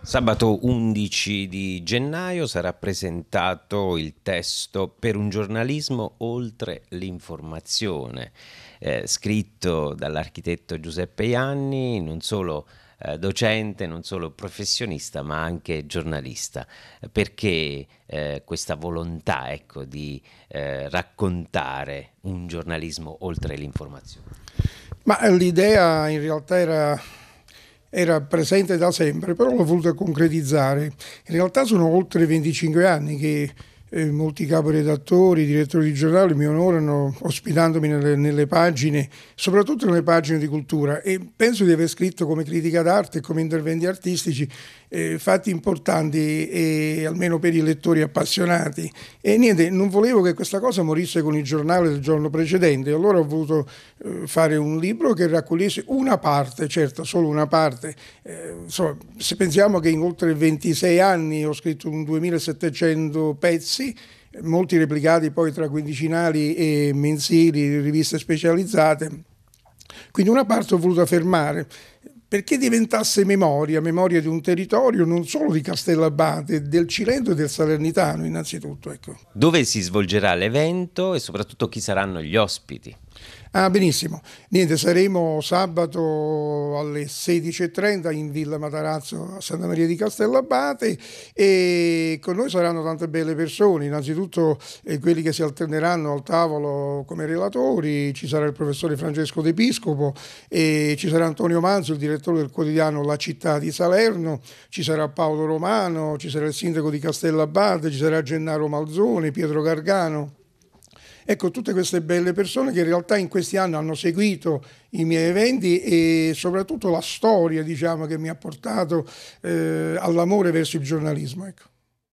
Sabato 11 di gennaio sarà presentato il testo Per un giornalismo oltre l'informazione, eh, scritto dall'architetto Giuseppe Ianni, non solo eh, docente, non solo professionista, ma anche giornalista, perché eh, questa volontà ecco, di eh, raccontare un giornalismo oltre l'informazione. Ma l'idea in realtà era era presente da sempre, però l'ho voluta concretizzare. In realtà sono oltre 25 anni che eh, molti caporedattori, direttori di giornale mi onorano ospitandomi nelle, nelle, pagine, soprattutto nelle pagine di cultura e penso di aver scritto come critica d'arte e come interventi artistici eh, fatti importanti e, almeno per i lettori appassionati e niente, non volevo che questa cosa morisse con il giornale del giorno precedente, allora ho voluto eh, fare un libro che raccogliesse una parte, certo solo una parte, eh, insomma, se pensiamo che in oltre 26 anni ho scritto un 2700 pezzi diversi, molti replicati poi tra quindicinali e mensili, riviste specializzate. Quindi una parte ho voluto fermare perché diventasse memoria, memoria di un territorio non solo di Castellabate, del Cilento e del Salernitano innanzitutto. Ecco. Dove si svolgerà l'evento e soprattutto chi saranno gli ospiti? Ah, benissimo. Niente, saremo sabato alle 16.30 in Villa Matarazzo a Santa Maria di Castellabate e con noi saranno tante belle persone, innanzitutto eh, quelli che si alterneranno al tavolo come relatori, ci sarà il professore Francesco De Piscopo, eh, ci sarà Antonio Manzo, il direttore del quotidiano La Città di Salerno, ci sarà Paolo Romano, ci sarà il sindaco di Castellabate, ci sarà Gennaro Malzone, Pietro Gargano, Ecco, tutte queste belle persone che in realtà in questi anni hanno seguito i miei eventi e soprattutto la storia diciamo, che mi ha portato eh, all'amore verso il giornalismo. Ecco.